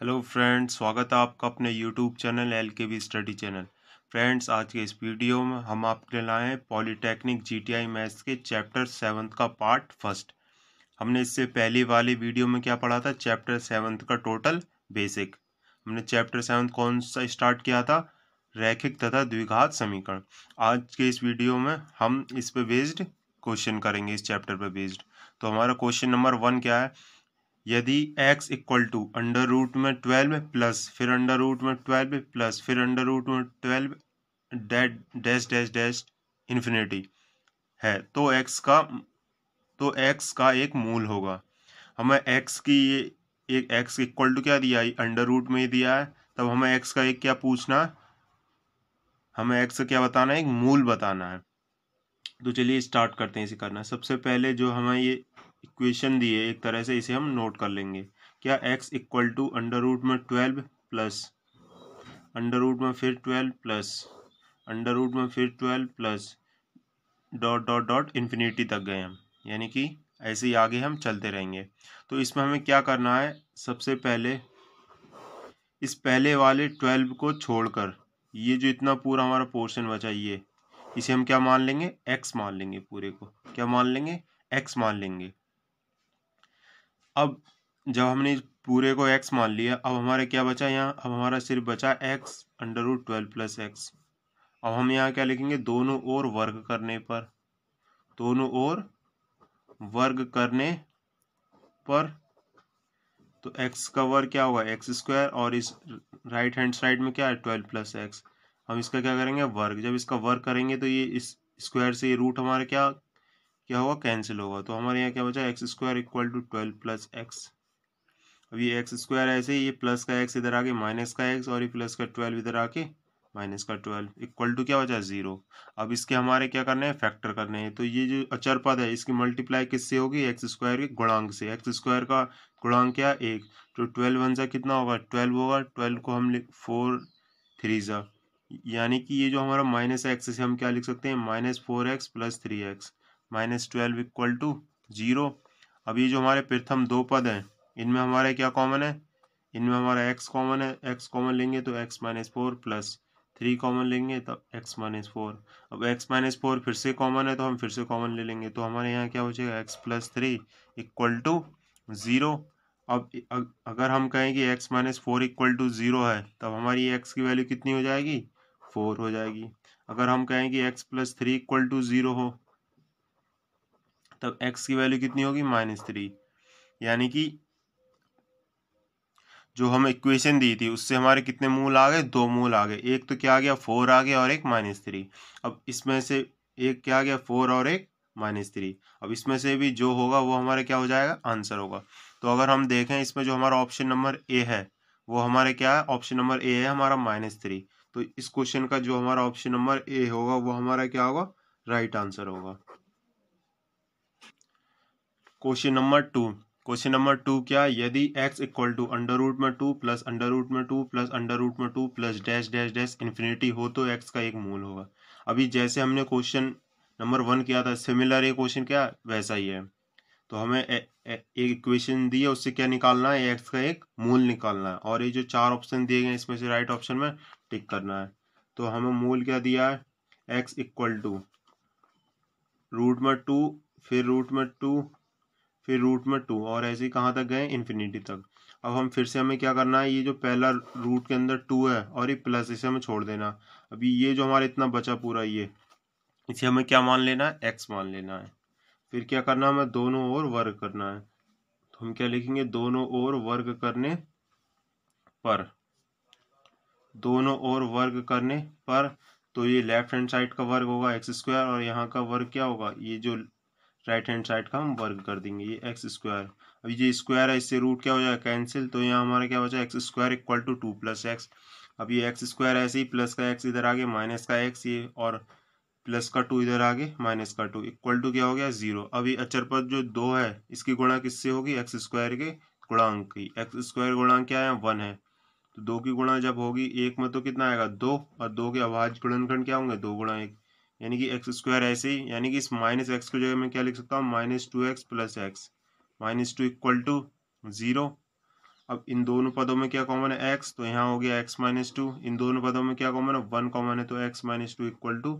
hello friends स्वागत है आपका अपने YouTube channel L K V study channel friends आज के इस वीडियो में हम आपके लाए हैं पॉलीटेक्निक जीटीआई मैथ्स के चैप्टर सेवन्थ का पार्ट फर्स्ट हमने इससे पहले वाले वीडियो में क्या पढ़ा था चैप्टर सेवन्थ का टोटल बेसिक हमने चैप्टर सेवन्थ कौन सा स्टार्ट किया था रैखिक तथा द्विघात समीकरण आज के इस वीडियो में हम इस पर बेस्ड क्वेश्चन करेंगे इस चैप्टर पर बेस्ड तो हमारा क्वेश्चन नंबर वन क्या है यदि x equal to under root में ट्वेल्व प्लस फिर अंडर रूट में ट्वेल्व प्लस फिर अंडर रूट में twelve dash dash dash infinity है तो x का तो x का एक मूल होगा हमें x की ये एक x इक्वल टू क्या दिया है अंडर रूट में ही दिया है तब हमें x का एक क्या पूछना हमें x का क्या बताना है एक मूल बताना है तो चलिए स्टार्ट करते हैं इसे करना सबसे पहले जो हमें ये इक्वेशन दी है एक तरह से इसे हम नोट कर लेंगे क्या x equal to under root में ट्वेल्व प्लस अंडर रूट में फिर ट्वेल्व प्लस अंडर रूट में फिर twelve plus dot dot dot infinity तक गए हम यानी कि ऐसे ही आगे हम चलते रहेंगे तो इसमें हमें क्या करना है सबसे पहले इस पहले वाले ट्वेल्व को छोड़कर ये जो इतना पूरा हमारा पोर्शन बचा ये इसे हम क्या मान लेंगे एक्स मान लेंगे पूरे को क्या मान लेंगे एक्स मान लेंगे अब जब हमने पूरे को एक्स मान लिया अब हमारे क्या बचा यहाँ अब हमारा सिर्फ बचा x under root twelve plus x अब हम यहाँ क्या लिखेंगे दोनों ओर वर्ग करने पर दोनों ओर वर्ग करने पर तो एक्स का वर्ग क्या होगा एक्स स्क्वायर और इस राइट हैंड साइड में क्या है ट्वेल्व प्लस एक्स हम इसका क्या करेंगे वर्ग जब इसका वर्ग करेंगे तो ये इस स्क्वायर से ये रूट हमारा क्या क्या होगा कैंसिल होगा तो हमारे यहाँ क्या बचा x square equal to twelve plus x अब ये एक्स स्क्वायर ऐसे ही ये प्लस का एक्स इधर आके माइनस का एक्स और ये प्लस का ट्वेल्व इधर आके माइनस का ट्वेल्व इक्वल टू क्या बचा जीरो अब इसके हमारे क्या करने हैं फैक्टर करने हैं तो ये जो अचर पद है इसकी मल्टीप्लाई किससे होगी एक्स स्क्वायर के गुणांक से एक्स स्क्वायर का गुणांक क्या एक तो ट्वेल्व वन सा कितना होगा ट्वेल्व होगा ट्वेल्व को हम लिख फोर थ्री सा यानी कि ये जो हमारा माइनस एक्स से हम क्या लिख सकते हैं minus four x plus three x minus twelve equal to zero अब ये जो हमारे प्रथम दो पद हैं इनमें हमारे क्या कॉमन है इनमें हमारा एक्स कॉमन है एक्स कॉमन लेंगे तो x minus four plus three common लेंगे तब एक्स माइनस फोर अब एक्स माइनस फोर फिर से कॉमन है तो हम फिर से कॉमन ले लेंगे तो हमारे यहाँ क्या हो जाएगा x plus three equal to zero अब अगर हम कहें कि x minus four equal to zero है तब हमारी एक्स की वैल्यू कितनी हो जाएगी फोर हो जाएगी अगर हम कहें कि x plus three equal to zero हो तब x की वैल्यू कितनी होगी माइनस थ्री यानी कि जो हम इक्वेशन दी थी उससे हमारे कितने मूल आ गए दो मूल आ गए एक तो क्या आ गया फोर आ गया और एक माइनस थ्री अब इसमें से एक क्या आ गया फोर और एक माइनस थ्री अब इसमें से भी जो होगा वो हमारा क्या हो जाएगा आंसर होगा तो अगर हम देखें इसमें जो हमारा ऑप्शन नंबर ए है वो हमारे क्या है ऑप्शन नंबर ए है हमारा माइनस थ्री तो इस क्वेश्चन का जो हमारा ऑप्शन नंबर ए होगा वो हमारा क्या होगा राइट आंसर होगा question number two question number two क्या यदि x equal to under root में टू प्लस अंडर रूट में टू प्लस अंडर रूट में two plus dash dash dash infinity हो तो x का एक मूल होगा अभी जैसे हमने क्वेश्चन नंबर वन किया था सिमिलर ये क्वेश्चन क्या वैसा ही है तो हमें ए, ए, एक इक्वेशन दी है उससे क्या निकालना है एक्स का एक मूल निकालना है और ये जो चार ऑप्शन दिए गए इसमें से राइट ऑप्शन में टिक करना है तो हमें मूल क्या दिया है एक्स इक्वल टू रूट में टू फिर रूट में टू फिर रूट में टू और ऐसे ही कहाँ तक गए इन्फिनिटी तक अब हम फिर से हमें क्या करना है ये जो पहला रूट के अंदर टू है और ये प्लस इसे हमें छोड़ देना अभी ये जो हमारा इतना बचा पूरा ये इसे हमें क्या मान लेना है एक्स मान लेना है फिर क्या करना है हमें दोनों ओर वर्ग करना है तो हम क्या लिखेंगे दोनों ओर वर्ग करने पर दोनों ओर वर्ग करने पर तो ये लेफ्ट हैंड साइड का वर्ग होगा एक्स स्क्वायर और यहाँ का वर्ग क्या होगा ये जो राइट हैंड साइड का हम वर्ग कर देंगे ये एक्स स्क्वायर अभी ये स्क्वायर है इससे रूट क्या हो जाएगा कैंसिल तो यहाँ हमारा क्या बचा x square equal to two plus x अब ये एक्स स्क्वायर ऐसे ही प्लस का एक्स इधर आगे माइनस का एक्स ये और प्लस का टू इधर आगे माइनस का टू इक्वल टू क्या हो गया जीरो अब ये अचर पद जो दो है इसकी गुणा किससे होगी एक्स स्क्वायर के गुणांक की एक्स स्क्वायर गुणांक क्या है वन है तो दो की गुणा जब होगी एक में तो कितना आएगा दो और दो के अभाज्य गुणनखंड क्या होंगे दो गुणा एक यानी कि एक्स स्क्वायर ऐसे ही यानी कि इस माइनस एक्स की जगह मैं क्या लिख सकता हूँ minus two x plus x minus two equal to zero अब इन दोनों पदों में क्या कॉमन है एक्स तो यहाँ हो गया एक्स माइनस टू इन दोनों पदों में क्या कॉमन है वन कॉमन है तो x minus two equal to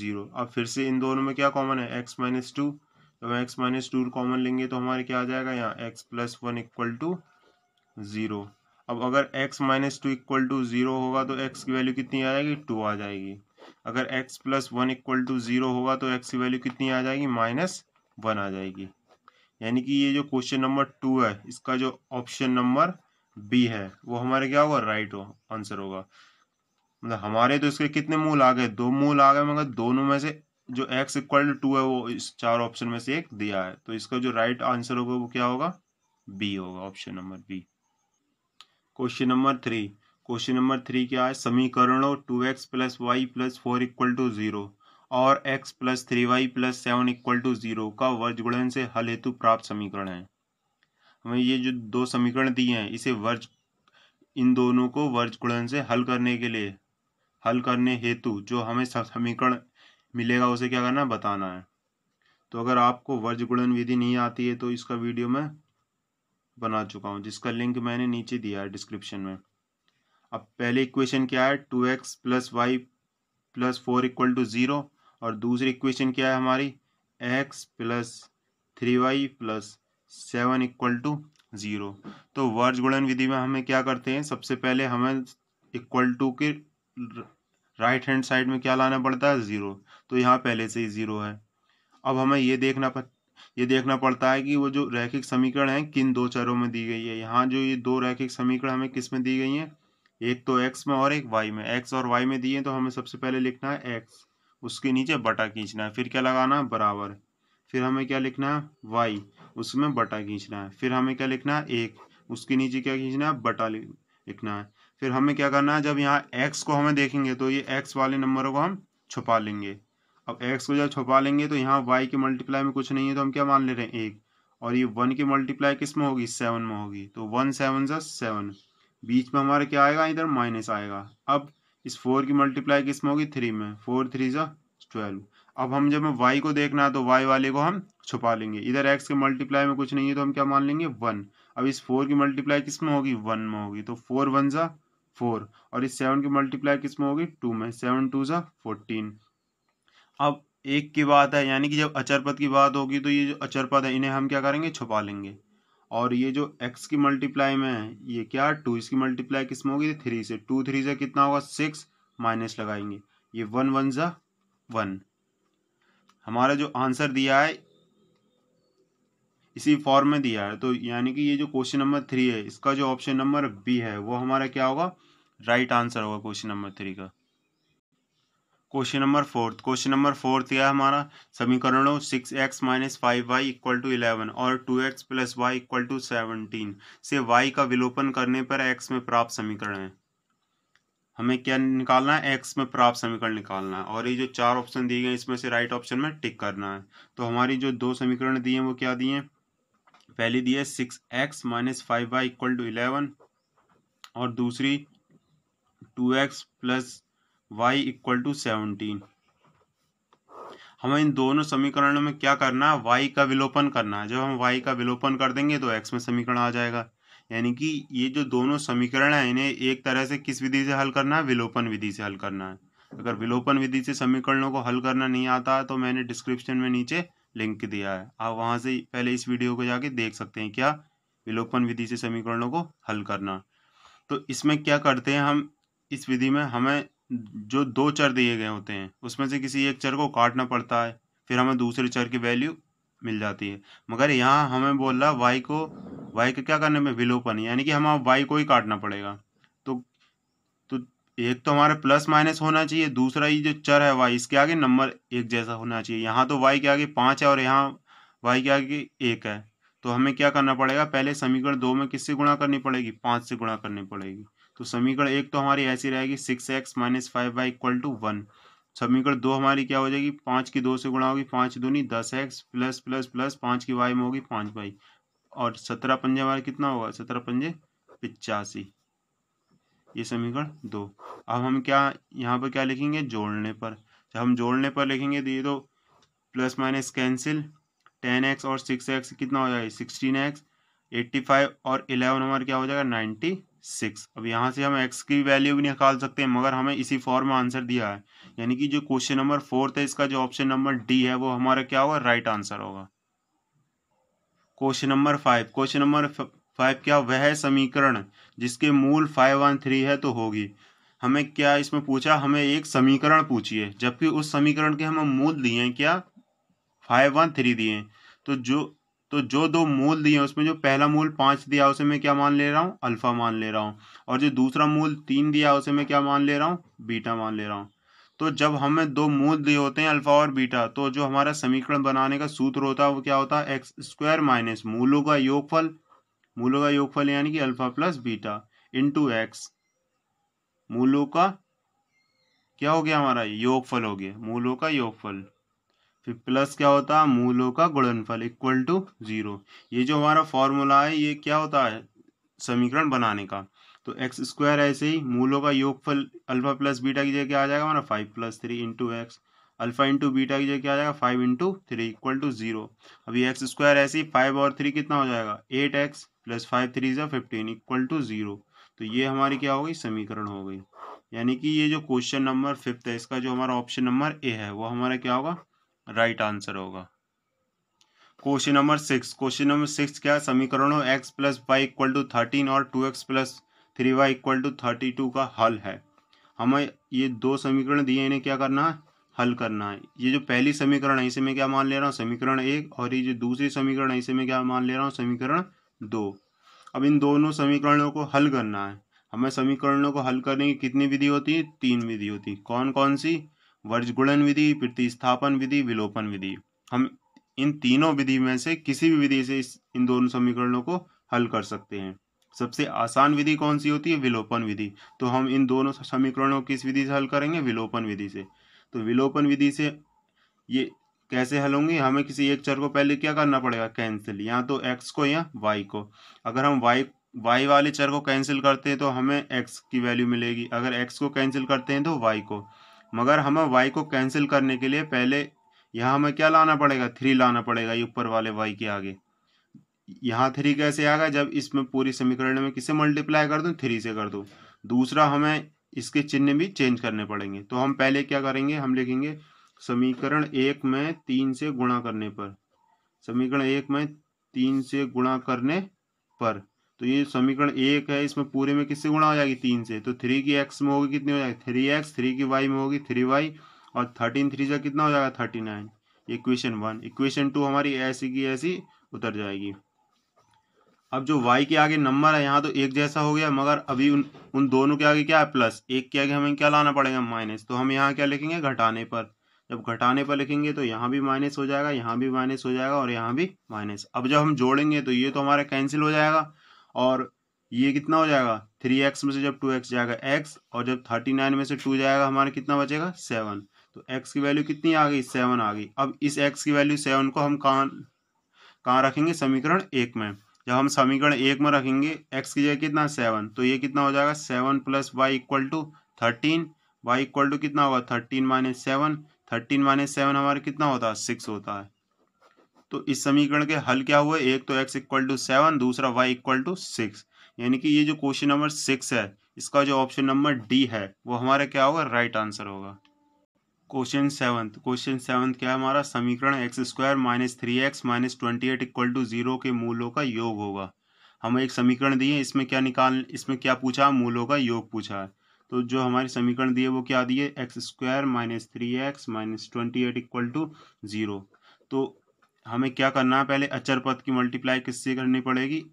zero अब फिर से इन दोनों में क्या कॉमन है एक्स माइनस टू जब एक्स माइनस टू कॉमन लेंगे तो हमारे क्या आ जाएगा यहाँ x plus one equal to zero अब अगर x minus two equal to zero होगा तो एक्स की वैल्यू कितनी आ जाएगी टू आ जाएगी अगर x plus one equal to zero होगा तो x की वैल्यू कितनी आ जाएगी माइनस वन आ जाएगी यानी कि ये जो क्वेश्चन नंबर टू है इसका जो ऑप्शन नंबर बी है वो हमारे क्या होगा राइट हो, आंसर होगा मतलब हमारे तो इसके कितने मूल आ गए दो मूल आ गए मगर दोनों में से जो एक्स इक्वल टू है वो इस चार ऑप्शन में से एक दिया है तो इसका जो राइट आंसर होगा वो क्या होगा बी होगा option number B question number three question number three क्या है समीकरणों two x plus y plus four equal to zero और x plus three y plus seven equal to zero का वर्ज गुणन से हल हेतु प्राप्त समीकरण है हमें ये जो दो समीकरण दिए हैं इसे वर्ज इन दोनों को वर्ज गुणन से हल करने के लिए हल करने हेतु जो हमें समीकरण मिलेगा उसे क्या करना है बताना है तो अगर आपको वर्ज गुणन विधि नहीं आती है तो इसका वीडियो मैं बना चुका हूँ जिसका लिंक मैंने नीचे दिया है डिस्क्रिप्शन में अब पहले इक्वेशन क्या है two x plus y plus four equal to zero और दूसरी इक्वेशन क्या है हमारी x plus three y plus seven equal to zero तो वर्ज गुणन विधि में हमें क्या करते हैं सबसे पहले हमें इक्वल टू के राइट हैंड साइड में क्या लाना पड़ता है ज़ीरो तो यहाँ पहले से ही ज़ीरो है अब हमें ये देखना पड़ ये देखना पड़ता है कि वो जो रैखिक समीकरण है किन दो चरों में दी गई है यहाँ जो ये दो रैखिक समीकरण हमें किस में दी गई हैं एक तो एक्स में और एक वाई में एक्स और वाई में दिए तो हमें सबसे पहले लिखना है एक्स उसके नीचे बटा खींचना है फिर क्या लगाना है बराबर फिर हमें क्या लिखना है वाई उसमें बटा खींचना है फिर हमें क्या लिखना है एक उसके नीचे क्या खींचना है बटा लिखना है फिर हमें क्या करना है जब यहाँ एक्स को हमें देखेंगे तो ये एक्स वाले नंबरों को हम छुपा लेंगे अब एक्स को जब छुपा लेंगे तो यहाँ वाई के मल्टीप्लाई में कुछ नहीं है तो हम क्या मान ले रहे हैं एक और ये वन की मल्टीप्लाई किस में होगी सेवन में होगी तो वन सेवन सा सेवन बीच में हमारा क्या आएगा इधर माइनस आएगा अब इस फोर की मल्टीप्लाई किस में होगी थ्री में फोर थ्री जो ट्वेल्व अब हम जब वाई को देखना है तो वाई वाले को हम छुपा लेंगे इधर एक्स के मल्टीप्लाई में कुछ नहीं है तो हम क्या मान लेंगे वन अब इस फोर की मल्टीप्लाई किस में होगी वन में होगी तो फोर वन ज़ा फोर और इस सेवन की मल्टीप्लाई किस में होगी टू में सेवन टू ज़ा फोर्टीन अब एक की बात है यानी कि जब अचरपद की बात होगी तो ये जो अचरपद है इन्हें हम क्या करेंगे छुपा लेंगे और ये जो एक्स की मल्टीप्लाई में है ये क्या टू इसकी मल्टीप्लाई किस में होगी थ्री से टू थ्री से कितना होगा सिक्स माइनस लगाएंगे ये वन वन ज़ा वन हमारा जो आंसर दिया है इसी फॉर्म में दिया है तो यानी कि ये जो क्वेश्चन नंबर थ्री है इसका जो ऑप्शन नंबर बी है वो हमारा क्या होगा राइट आंसर होगा क्वेश्चन नंबर थ्री का question number fourth question number fourth यह हमारा समीकरणों six x minus five y equal to eleven और two x plus y equal to seventeen से वाई का विलोपन करने पर एक्स में प्राप्त समीकरण है हमें क्या निकालना है एक्स में प्राप्त समीकरण निकालना है और ये जो चार ऑप्शन दिए गए इसमें से राइट ऑप्शन में टिक करना है तो हमारी जो दो समीकरण दिए हैं वो क्या दिए पहली दी है six x minus five y equal to eleven और दूसरी two x plus y equal to seventeen हमें इन दोनों समीकरणों में क्या करना है y का विलोपन करना है जब हम y का विलोपन कर देंगे तो x में समीकरण आ जाएगा यानी कि ये जो दोनों समीकरण है इन्हें एक तरह से किस विधि से हल करना है विलोपन विधि से हल करना है अगर विलोपन विधि से समीकरणों को हल करना नहीं आता तो मैंने डिस्क्रिप्शन में नीचे लिंक दिया है आप वहां से पहले इस वीडियो को जाके देख सकते हैं क्या विलोपन विधि से समीकरणों को हल करना तो इसमें क्या करते हैं हम इस विधि में हमें जो दो चर दिए गए होते हैं उसमें से किसी एक चर को काटना पड़ता है फिर हमें दूसरे चर की वैल्यू मिल जाती है मगर यहाँ हमें बोल रहा वाई को वाई का क्या करने में विलोपन यानी कि हमें वाई को ही काटना पड़ेगा तो तो एक तो हमारे प्लस माइनस होना चाहिए दूसरा ये जो चर है वाई इसके आगे नंबर एक जैसा होना चाहिए यहाँ तो वाई के आगे पाँच है और यहाँ वाई के आगे एक है तो हमें क्या करना पड़ेगा पहले समीकरण दो में किससे गुणा करनी पड़ेगी पाँच से गुणा करनी पड़ेगी तो समीकरण एक तो हमारी ऐसी रहेगी six x minus five y equal to one समीकरण दो हमारी क्या हो जाएगी पाँच की दो से गुणा होगी पाँच दूनी दस एक्स प्लस प्लस प्लस पाँच की वाई में होगी पाँच वाई और सत्रह पंजे हमारा कितना होगा सत्रह पंजे पिचासी ये समीकरण दो अब हम क्या यहाँ पर क्या लिखेंगे जोड़ने पर जब हम जोड़ने पर लिखेंगे तो ये तो plus minus cancel ten x और सिक्स एक्स कितना हो जाएगा सिक्सटीन एक्स एट्टी फाइव और इलेवन हमारा क्या हो जाएगा नाइन्टी सिक्स अब यहाँ से हम एक्स की वैल्यू भी निकाल सकते हैं मगर हमें इसी फॉर्म में आंसर दिया है यानी कि जो क्वेश्चन नंबर फोर्थ है इसका जो ऑप्शन नंबर डी है वो हमारा क्या होगा राइट आंसर होगा question number five question number five क्या वह समीकरण जिसके मूल फाइव वन थ्री है तो होगी हमें क्या इसमें पूछा हमें एक समीकरण पूछिए जबकि उस समीकरण के हमें मूल दिए हैं क्या फाइव वन थ्री दिए तो जो तो जो दो मूल दिए उसमें जो पहला मूल पाँच दिया उसे मैं क्या मान ले रहा हूँ अल्फा मान ले रहा हूँ और जो दूसरा मूल तीन दिया उसे मैं क्या मान ले रहा हूँ बीटा मान ले रहा हूँ तो जब हमें दो मूल दिए होते हैं अल्फा और बीटा तो जो हमारा समीकरण बनाने का सूत्र होता है वो क्या होता है एक्स स्क्वायर माइनस मूलों का योगफल मूलों का योगफल यानी कि alpha plus beta into x मूलों का क्या हो गया हमारा योगफल हो गया मूलों का योगफल फिर प्लस क्या होता है मूलों का गुणनफल इक्वल टू जीरो ये जो हमारा फॉर्मूला है ये क्या होता है समीकरण बनाने का तो एक्स स्क्वायर ऐसे ही मूलों का योगफल अल्फा प्लस बीटा की जगह क्या आ जाएगा हमारा five plus three into x alpha into beta की जगह क्या आ जाएगा five into three equal to zero अभी एक्स स्क्वायर ऐसे ही फाइव और थ्री कितना हो जाएगा eight x plus five three ज़ा फिफ्टीन इक्वल टू जीरो तो ये हमारी क्या हो गई समीकरण हो गई यानी कि ये जो क्वेश्चन नंबर फिफ्थ है इसका जो हमारा ऑप्शन नंबर ए है वो हमारा क्या होगा राइट आंसर होगा question number six question number six क्या समीकरणों x plus y equal to thirteen और two x plus three y equal to thirty two का हल है हमें ये दो समीकरण दिए इन्हें क्या करना है हल करना है ये जो पहली समीकरण है इसे मैं क्या मान ले रहा हूँ समीकरण एक और ये जो दूसरी समीकरण है इसे मैं क्या मान ले रहा हूँ समीकरण दो अब इन दोनों समीकरणों को हल करना है हमें समीकरणों को हल करने की कितनी विधि होती है तीन विधि होती है कौन कौन सी वर्जगुणन विधि प्रतिस्थापन विधि विलोपन विधि हम इन तीनों विधि में से किसी भी विधि से इन दोनों समीकरणों को हल कर सकते हैं सबसे आसान विधि कौन सी होती है विलोपन विधि तो हम इन दोनों समीकरणों किस विधि से हल करेंगे विलोपन विधि से तो विलोपन विधि से ये कैसे हल होंगे हमें किसी एक चर को पहले क्या करना पड़ेगा कैंसिल या तो एक्स को या वाई को अगर हम वाई वाई वाले चर को कैंसिल करते हैं तो हमें एक्स की वैल्यू मिलेगी अगर एक्स को कैंसिल करते हैं तो वाई को मगर हमें वाई को कैंसिल करने के लिए पहले यहाँ हमें क्या लाना पड़ेगा थ्री लाना पड़ेगा ये ऊपर वाले वाई के आगे यहाँ थ्री कैसे आ गया जब इसमें पूरी समीकरण में किसे मल्टीप्लाई कर दूँ थ्री से कर दूँ दूसरा हमें इसके चिन्ह भी चेंज करने पड़ेंगे तो हम पहले क्या करेंगे हम लिखेंगे समीकरण एक में तीन से गुणा करने पर समीकरण एक में तीन से गुणा करने पर तो ये समीकरण एक है इसमें पूरे में किससे गुणा हो जाएगी तीन से तो थ्री की एक्स में होगी कितनी हो जाएगी थ्री एक्स थ्री की वाई में होगी थ्री वाई और थर्टीन थ्री का कितना हो जाएगा thirty nine equation one equation two हमारी ऐसी की ऐसी उतर जाएगी अब जो वाई के आगे नंबर है यहाँ तो एक जैसा हो गया मगर अभी उन उन दोनों के आगे क्या है प्लस एक के आगे हमें क्या लाना पड़ेगा माइनस तो हम यहाँ क्या लिखेंगे घटाने पर जब घटाने पर लिखेंगे तो यहाँ भी माइनस हो जाएगा यहाँ भी माइनस हो जाएगा और यहाँ भी माइनस अब जब हम जोड़ेंगे तो ये तो हमारा कैंसिल हो जाएगा और ये कितना हो जाएगा थ्री एक्स में से जब टू एक्स जाएगा एक्स और जब थर्टी नाइन में से टू जाएगा हमारा कितना बचेगा सेवन तो एक्स की वैल्यू कितनी आ गई सेवन आ गई अब इस एक्स की वैल्यू सेवन को हम कहाँ कहाँ रखेंगे समीकरण एक में जब हम समीकरण एक में रखेंगे एक्स की जगह कितना सेवन तो ये कितना हो जाएगा seven plus y equal to thirteen y equal to कितना होगा thirteen minus seven thirteen minus seven हमारा कितना होता है सिक्स होता है तो इस समीकरण के हल क्या हुए एक तो x इक्वल टू सेवन दूसरा y इक्वल टू सिक्स यानी कि ये जो क्वेश्चन नंबर सिक्स है इसका जो ऑप्शन नंबर डी है वो हमारा क्या होगा राइट आंसर होगा क्वेश्चन सेवन्थ क्वेश्चन सेवन्थ क्या है हमारा समीकरण x square minus three x minus twenty eight equal to zero के मूलों का योग होगा हमें एक समीकरण दिए इसमें क्या निकाल इसमें क्या पूछा मूलों का योग पूछा है तो जो हमारे समीकरण दिए वो क्या दिए x square minus three x minus twenty eight equal to zero तो हमें क्या करना है पहले अचर पद की मल्टीप्लाई किससे करनी पड़ेगी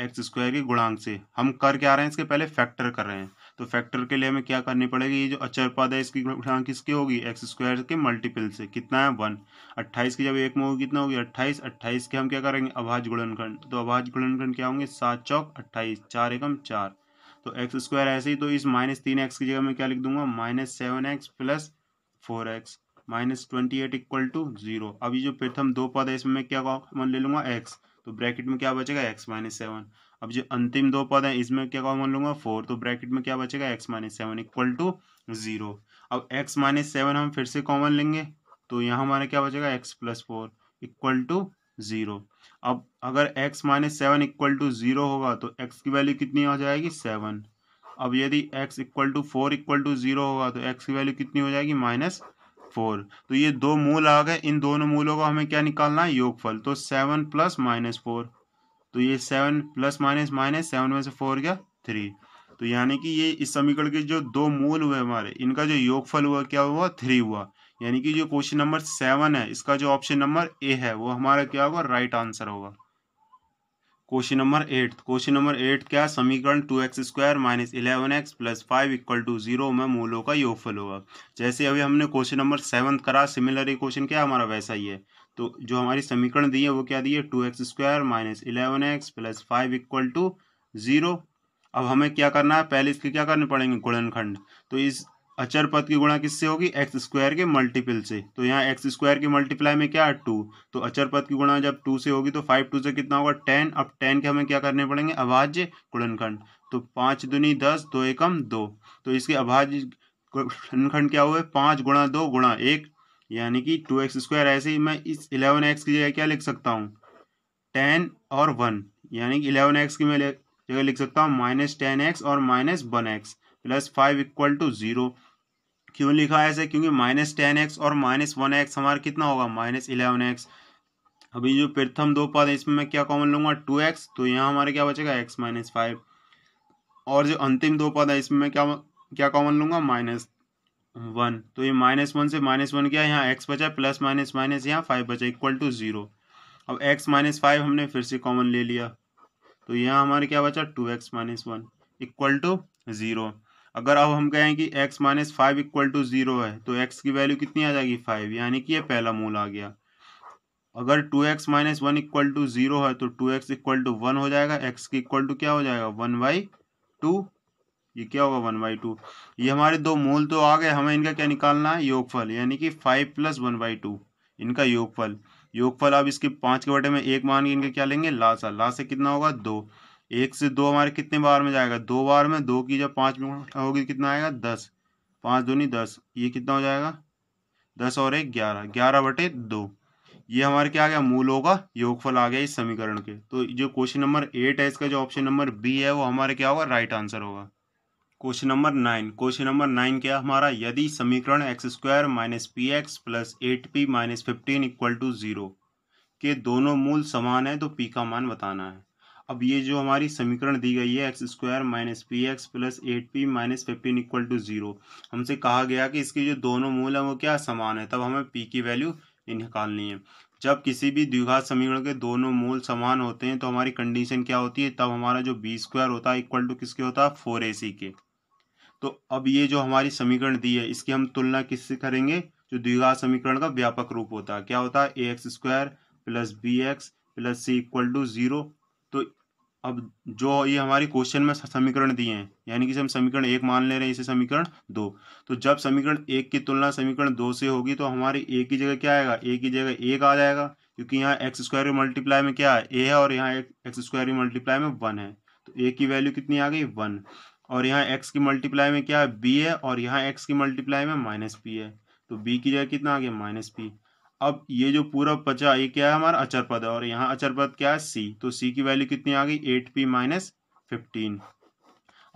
एक्स स्क्वायर के गुणांक से हम कर क्या रहे हैं इसके पहले फैक्टर कर रहे हैं तो फैक्टर के लिए हमें क्या करनी पड़ेगी ये जो अचर पद है इसकी गुणांक किसकी होगी एक्स स्क्वायर के मल्टीपल से कितना है वन अट्ठाईस की जब एक में होगी कितना होगी अट्ठाईस अट्ठाईस के हम क्या करेंगे अभाज गुणनखंड तो अभाज गुणनखंड क्या होंगे सात चौक अट्ठाईस चार एकम चार तो एक्स स्क्वायर ऐसे ही तो इस माइनस तीन एक्स की जगह मैं क्या लिख दूंगा minus seven x plus four x minus twenty eight equal to zero अभी जो प्रथम दो पद है इसमें मैं क्या कॉमन ले लूंगा एक्स तो ब्रैकेट में क्या बचेगा एक्स माइनस सेवन अब जो अंतिम दो पद है इसमें क्या कॉमन लूंगा फोर तो ब्रैकेट में क्या बचेगा x minus seven equal to zero अब एक्स माइनस सेवन हम फिर से कॉमन लेंगे तो यहाँ हमारा क्या बचेगा x plus four equal to zero अब अगर x minus seven equal to zero होगा तो एक्स की वैल्यू कितनी हो जाएगी सेवन अब यदि x equal to four equal to zero होगा तो एक्स की वैल्यू कितनी हो जाएगी माइनस फोर तो ये दो मूल आ गए इन दोनों मूलों को हमें क्या निकालना है योगफल तो सेवन प्लस माइनस फोर तो ये seven plus minus minus seven में से फोर गया थ्री तो यानी कि ये इस समीकरण के जो दो मूल हुए हमारे इनका जो योगफल हुआ क्या हुआ थ्री हुआ यानी कि जो क्वेश्चन नंबर सेवन है इसका जो ऑप्शन नंबर ए है वो हमारा क्या होगा राइट आंसर होगा question number eight question number eight क्या समीकरण two x square minus eleven x plus five equal to zero में मूलों का योगफल होगा जैसे अभी हमने क्वेश्चन नंबर सेवन करा सिमिलर ही क्वेश्चन क्या हमारा वैसा ही है तो जो हमारी समीकरण दी है वो क्या दी है two x square minus eleven x plus five equal to zero अब हमें क्या करना है पहले इसके क्या करने पड़ेंगे गुणनखंड तो इस अचर पद की गुणा किससे होगी एक्स स्क्वायर के मल्टीपल से तो यहाँ एक्स स्क्वायर के मल्टीप्लाई में क्या है टू तो अचर पद की गुणा जब टू से होगी तो फाइव टू से कितना होगा टेन अब टेन के हमें क्या करने पड़ेंगे अभाज्य गुणनखंड तो पाँच दुनी दस दो एकम दो तो इसके अभाज्य गुणनखंड क्या हुआ पाँच गुणा दो गुणा एक यानी कि टू एक्स स्क्वायर ऐसे ही मैं इस इलेवन एक्स की जगह क्या लिख सकता हूँ टेन और वन यानी कि इलेवन एक्स की मैं जगह लिख सकता हूँ माइनस टेन एक्स और minus one x plus five equal to zero क्यों लिखा है ऐसे क्योंकि माइनस टेन एक्स और माइनस वन एक्स हमारा कितना होगा माइनस इलेवन एक्स अभी जो प्रथम दो पद है इसमें मैं क्या कॉमन लूंगा टू एक्स तो यहाँ हमारा क्या बचेगा एक्स माइनस फाइव और जो अंतिम दो पद है इसमें मैं क्या क्या कॉमन लूंगा माइनस वन तो ये माइनस वन से माइनस वन क्या यहाँ एक्स बचा प्लस माइनस माइनस यहाँ फाइव बचा इक्वल टू जीरो अब एक्स माइनस फाइव हमने फिर से कॉमन ले लिया तो यहाँ हमारे क्या बचा two x minus one equal to zero अगर अब हम कहें कि x minus five equal to zero है तो x की वैल्यू कितनी आ जाएगी फाइव यानी कि ये पहला मूल आ गया अगर two x minus one equal to zero है तो two x equal to one हो जाएगा x की इक्वल टू क्या हो जाएगा वन बाई टू ये क्या होगा वन बाई टू ये हमारे दो मूल तो आ गए हमें इनका क्या निकालना है योगफल यानी कि five plus one by two इनका योगफल योगफल आप इसके पाँच के बटे में एक मान के इनके क्या लेंगे लासा लासा कितना होगा दो एक से दो हमारे कितने बार में जाएगा दो बार में दो की जब पाँच में होगी तो कितना आएगा दस पाँच दूनी दस ये कितना हो जाएगा दस और एक ग्यारह ग्यारह बटे दो ये हमारे क्या आ गया मूल होगा योगफल आ गया इस समीकरण के तो जो क्वेश्चन नंबर एट है इसका जो ऑप्शन नंबर बी है वो हमारे क्या होगा राइट आंसर होगा question number nine question number nine क्या हमारा यदि समीकरण x square minus p x plus eight P minus fifteen equal to zero के दोनों मूल समान है तो पी का मान बताना है अब ये जो हमारी समीकरण दी गई है x square minus p x plus eight P minus fifteen equal to zero हमसे कहा गया कि इसके जो दोनों मूल हैं वो क्या समान है तब हमें पी की वैल्यू निकालनी है जब किसी भी द्विघात समीकरण के दोनों मूल समान होते हैं तो हमारी कंडीशन क्या होती है तब हमारा जो बी स्क्वायर होता है इक्वल टू किसके होता है फोर ए सी के तो अब ये जो हमारी समीकरण दी है इसकी हम तुलना किससे करेंगे जो द्विघात समीकरण का व्यापक रूप होता है क्या होता है a x square plus b x plus c equal to zero अब जो ये हमारी क्वेश्चन में समीकरण दिए हैं यानी कि हम समीकरण एक मान ले रहे हैं इसे समीकरण दो तो जब समीकरण एक की तुलना समीकरण दो से होगी तो हमारे एक की जगह क्या आएगा एक की जगह एक आ जाएगा क्योंकि यहाँ एक्स स्क्वायर मल्टीप्लाई में क्या है ए है और यहाँ एक्स स्क्वायर मल्टीप्लाई में वन है तो ए की वैल्यू कितनी आ गई वन और यहाँ एक्स की मल्टीप्लाई में क्या है बी है और यहाँ एक्स की मल्टीप्लाई में माइनस पी है तो बी की जगह कितना आ गया माइनस पी अब ये जो पूरा बचा ये क्या है हमारा अचर पद है और यहाँ अचर पद क्या है सी तो सी की वैल्यू कितनी आ गई एट पी माइनस फिफ्टीन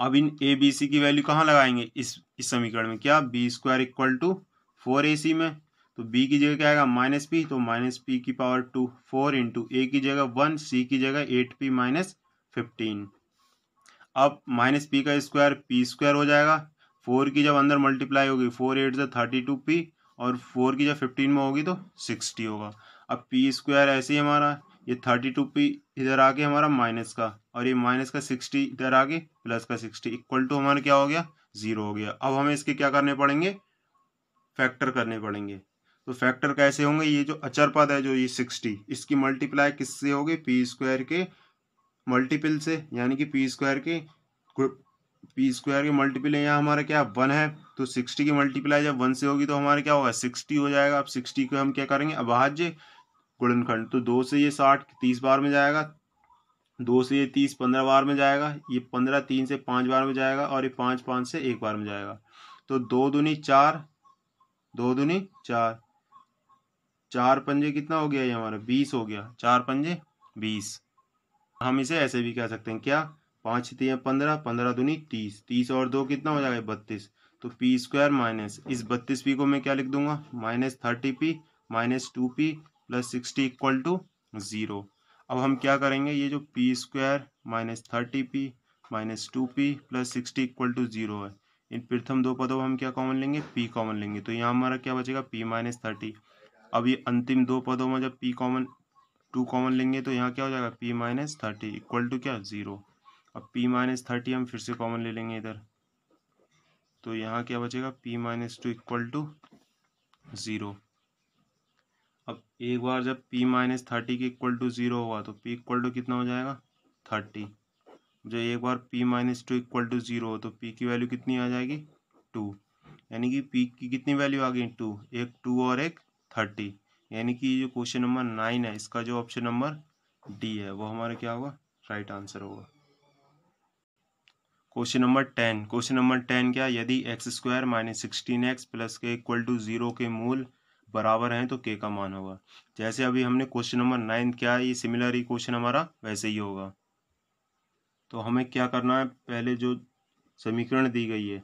अब इन ए बी सी की वैल्यू कहाँ लगाएंगे इस इस समीकरण में क्या B square equal to four A C में तो बी की जगह क्या आएगा माइनस पी तो माइनस पी की power two four into A की जगह वन सी की जगह एट पी माइनस फिफ्टीन अब माइनस पी का स्क्वायर पी स्क्वायर हो जाएगा फोर की जब अंदर मल्टीप्लाई होगी फोर एट से थर्टी टू पी और फोर की जब फिफ्टीन में होगी तो सिक्सटी होगा अब पी स्क्वायर ऐसे ही हमारा ये थर्टी टू पी इधर आके हमारा माइनस का और ये माइनस का सिक्सटी इधर आके प्लस का सिक्सटी इक्वल टू हमारा क्या हो गया ज़ीरो हो गया अब हमें इसके क्या करने पड़ेंगे फैक्टर करने पड़ेंगे तो फैक्टर कैसे होंगे ये जो अचर पद है जो ये सिक्सटी इसकी मल्टीप्लाई किससे होगी पी स्क्वायर के मल्टीपल से यानी कि पी स्क्वायर के पी स्क्वायर के मल्टीपल है यहाँ हमारा क्या वन है तो सिक्सटी की मल्टीप्लाई जब वन से होगी तो हमारा क्या होगा सिक्सटी हो जाएगा अब सिक्सटी को हम क्या करेंगे अभाज्य गुणनखंड तो दो से ये साठ तीस बार में जाएगा दो से ये तीस पंद्रह बार में जाएगा ये पंद्रह तीन से पाँच बार में जाएगा और ये पाँच पाँच से एक बार में जाएगा तो दो दुनी चार दो दुनी चार चार पंजे कितना हो गया ये हमारा बीस हो गया चार पंजे बीस हम इसे ऐसे भी कह सकते हैं क्या पाँच छते हैं पंद्रह पंद्रह दूनी तीस तीस और दो कितना हो जाएगा बत्तीस तो पी स्क्वायर माइनस इस बत्तीस पी को मैं क्या लिख दूंगा minus thirty p minus two p plus sixty equal to zero अब हम क्या करेंगे ये जो p square minus thirty p minus two p plus sixty equal to zero है इन प्रथम दो पदों को हम क्या कॉमन लेंगे पी कॉमन लेंगे तो यहाँ हमारा क्या बचेगा पी माइनस थर्टी अब ये अंतिम दो पदों में जब पी कॉमन टू कॉमन लेंगे तो यहाँ क्या हो जाएगा p minus thirty equal to क्या ज़ीरो अब p माइनस थर्टी हम फिर से कॉमन ले लेंगे इधर तो यहाँ क्या बचेगा p minus two equal to zero अब एक बार जब p माइनस थर्टी के इक्वल टू ज़ीरो हुआ तो p इक्वल टू कितना हो जाएगा थर्टी जब एक बार p minus two equal to zero हो तो p की वैल्यू कितनी आ जाएगी टू यानी कि p की कितनी वैल्यू आ गई टू एक टू और एक थर्टी यानी कि जो क्वेश्चन नंबर नाइन है इसका जो ऑप्शन नंबर डी है वो हमारा क्या होगा राइट आंसर होगा question number ten question number ten क्या यदि x square minus sixteen x plus k equal to zero के मूल बराबर हैं तो के का मान होगा जैसे अभी हमने क्वेश्चन नंबर नाइन क्या है ये सिमिलर ही क्वेश्चन हमारा वैसे ही होगा तो हमें क्या करना है पहले जो समीकरण दी गई है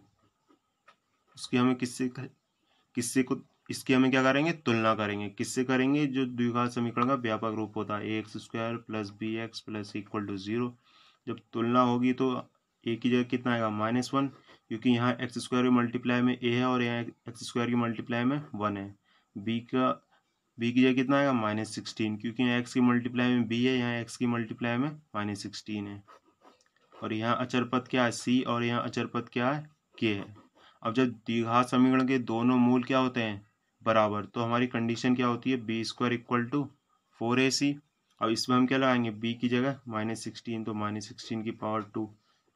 उसकी हमें किससे किससे को इसकी हमें क्या करेंगे तुलना करेंगे किससे करेंगे जो द्विघात समीकरण का व्यापक रूप होता है a x square plus b x plus equal to zero जब तुलना होगी तो ए की जगह कितना आएगा माइनस वन क्योंकि यहाँ एक्स स्क्वायर के मल्टीप्लाई में ए है और यहाँ एक्स स्क्वायर की मल्टीप्लाई में वन है बी का बी की जगह कितना आएगा माइनस सिक्सटीन क्योंकि यहाँ एक्स की मल्टीप्लाई में बी है यहाँ एक्स की मल्टीप्लाई में माइनस सिक्सटीन है और यहाँ अचर पद क्या है सी और यहाँ अचर पद क्या है के है अब जब दीघा समीकरण के दोनों मूल क्या होते हैं बराबर तो हमारी कंडीशन क्या होती है b square equal to four A c अब इसमें हम क्या लगाएंगे बी की जगह माइनस सिक्सटीन तो माइनस सिक्सटीन की power two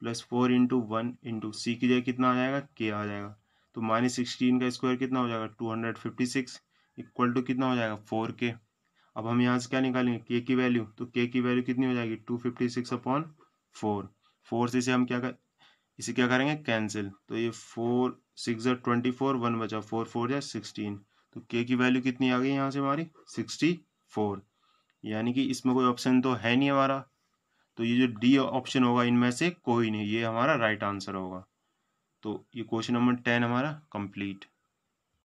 plus four into one into c की जगह कितना आ जाएगा के आ जाएगा तो माइनस सिक्सटीन का स्क्वायर कितना हो जाएगा two hundred fifty six equal to कितना हो जाएगा फोर के अब हम यहाँ से क्या निकालेंगे के की वैल्यू तो के की वैल्यू कितनी हो जाएगी two fifty six upon four four से इसे हम क्या कर इसे क्या करेंगे कैंसिल तो ये फोर सिक्स जै ट्वेंटी फोर वन बचा फोर फोर जै सिक्सटीन तो के की वैल्यू कितनी आ गई यहाँ से हमारी सिक्सटी फोर यानी कि इसमें कोई ऑप्शन तो है नहीं हमारा तो ये जो डी ऑप्शन होगा इनमें से कोई नहीं ये हमारा राइट आंसर होगा तो ये क्वेश्चन नंबर टेन हमारा कंप्लीट